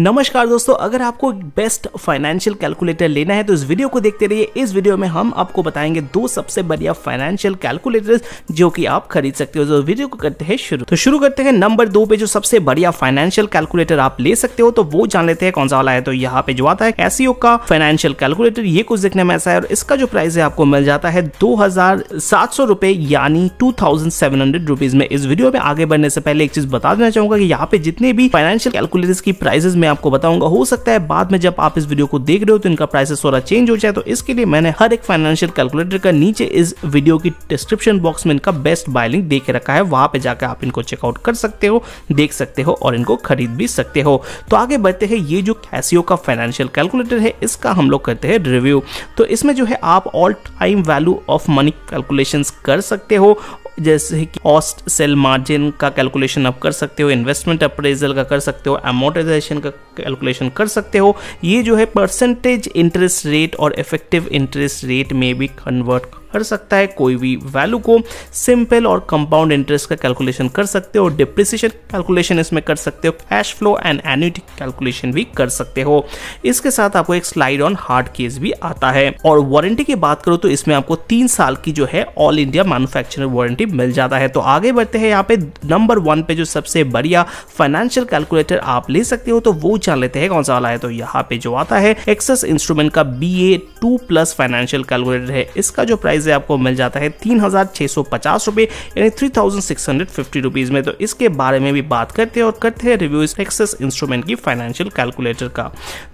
नमस्कार दोस्तों अगर आपको बेस्ट फाइनेंशियल कैलकुलेटर लेना है तो इस वीडियो को देखते रहिए इस वीडियो में हम आपको बताएंगे दो सबसे बढ़िया फाइनेंशियल कैलकुलेटर्स जो कि आप खरीद सकते हो तो वीडियो को करते हैं शुरू तो शुरू करते हैं नंबर दो पे जो सबसे बढ़िया फाइनेंशियल कैलकुलेटर आप ले सकते हो तो वो जान लेते हैं कौन सा वाला है तो यहाँ पे जो आता है एसीओ e का फाइनेंशियल कैलकुलेटर ये कुछ देखने में ऐसा है और इसका जो प्राइस है आपको मिल जाता है दो हजार सात सौ रुपए यानी two thousand seven hundred rupees में इस वीडियो में आगे बढ़ने से पहले एक चीज बता देना चाहूंगा कि यहाँ पे जितने भी फाइनेंशियल कैलकुलेटर की प्राइस में मैं आपको बताऊंगा हो सकता है बाद में जब आप इस वीडियो को देख रहे हो तो इनका प्राइसेस थोड़ा चेंज हो जाए तो इसके लिए मैंने हर एक फाइनेंशियल कैलकुलेटर का नीचे इस वीडियो की डिस्क्रिप्शन बॉक्स में इनका बेस्ट बाय लिंक दे रखा है वहां पर जाकर आप इनको चेकआउट कर सकते हो देख सकते हो और इनको खरीद भी सकते हो तो आगे बढ़ते हैं ये जो कैसियो का फाइनेंशियल कैलकुलेटर है इसका हम लोग करते हैं रिव्यू तो इसमें जो है आप all time value of money calculation कर सकते हो जैसे कि कॉस्ट सेल मार्जिन का कैलकुलेशन आप कर सकते हो इन्वेस्टमेंट अप्रेजल का कर सकते हो अमोटाइजेशन का कैलकुलेशन कर सकते हो ये जो है परसेंटेज इंटरेस्ट रेट और इफेक्टिव इंटरेस्ट रेट में भी कन्वर्ट कर सकता है कोई भी वैल्यू को सिंपल और कंपाउंड इंटरेस्ट का कैलकुलेशन कर सकते हो डिप्रिसिएशन कैलकुलेशन इसमें कर सकते हो cash flow and annuity calculation भी कर सकते हो इसके साथ आपको एक स्लाइड ऑन हार्ड केस भी आता है और वारंटी की बात करो तो इसमें आपको तीन साल की जो है ऑल इंडिया मैनुफैक्चर वारंटी मिल जाता है तो आगे बढ़ते हैं यहाँ पे नंबर वन पे जो सबसे बढ़िया फाइनेंशियल कैलकुलेटर आप ले सकते हो तो वो जान लेते हैं कौन सा वाला है तो यहाँ पे जो आता है एक्सेस इंस्ट्रूमेंट का B A two plus financial calculator है इसका जो प्राइस प्राइस है आपको मिल जाता है तीन हज़ार छह सौ पचास रुपए यानी three thousand six hundred fifty rupees में तो इसके बारे में भी बात करते हैं और करते हैं रिव्यू इस एक्सेस इंस्ट्रूमेंट की फाइनेंशियल कैलकुलेटर का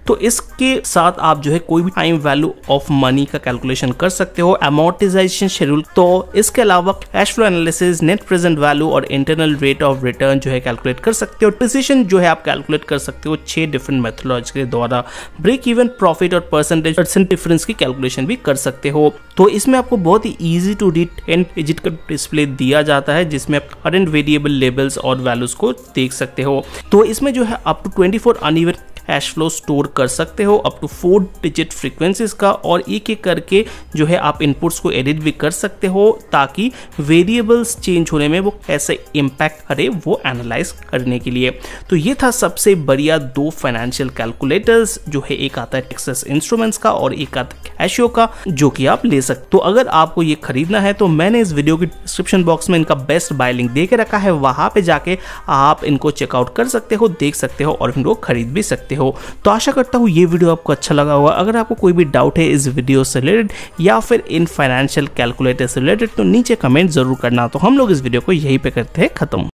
तो इसके साथ आप जो है कोई भी टाइम वैल्यू ऑफ मनी का कैलकुलेशन कर सकते हो अमोर्टिजाइजेशन शेड्यूल तो इसके अलावा cash flow analysis net present value और इंटरनल रेट ऑफ रिटर्न जो है कैलकुलेट कर सकते हो डिसीजन जो है आप कैलकुलेट कर सकते हो छह डिफरेंट मेथोलॉजी के द्वारा ब्रेक इवन प्रॉफिट और परसेंटेज परसेंट डिफरेंस की कैलकुलेशन भी कर सकते हो तो इसमें आपको आपको बहुत ही easy to read and edit का डिस्प्ले दिया जाता है जिसमें आप करंट वेरिएबल लेबल्स और वैल्यूज को देख सकते हो तो इसमें जो है up to twenty four uneven cash flow store कर सकते हो up to four digit frequencies का और एक एक करके जो है आप इनपुट्स को एडिट भी कर सकते हो ताकि वेरिएबल्स चेंज होने में वो कैसे इम्पैक्ट करे वो एनालाइज करने के लिए तो ये था सबसे बढ़िया दो फाइनेंशियल कैलकुलेटर्स जो है एक आता है टेक्सस इंस्ट्रूमेंट्स का और एक आता है कैशियो का जो कि आप ले सकते तो अगर आपको ये खरीदना है तो मैंने इस वीडियो की डिस्क्रिप्शन बॉक्स में इनका बेस्ट बाय लिंक दे के रखा है वहां पे जाके आप इनको चेकआउट कर सकते हो देख सकते हो और इनको खरीद भी सकते हो सकते हो तो आशा करता हूँ ये वीडियो आपको अच्छा लगा होगा अगर आपको कोई भी डाउट है इस वीडियो से रिलेटेड या फिर इन फाइनेंशियल कैलकुलेटर से रिलेटेड तो नीचे कमेंट जरूर करना तो हम लोग इस वीडियो को यहीं पर करते हैं खत्म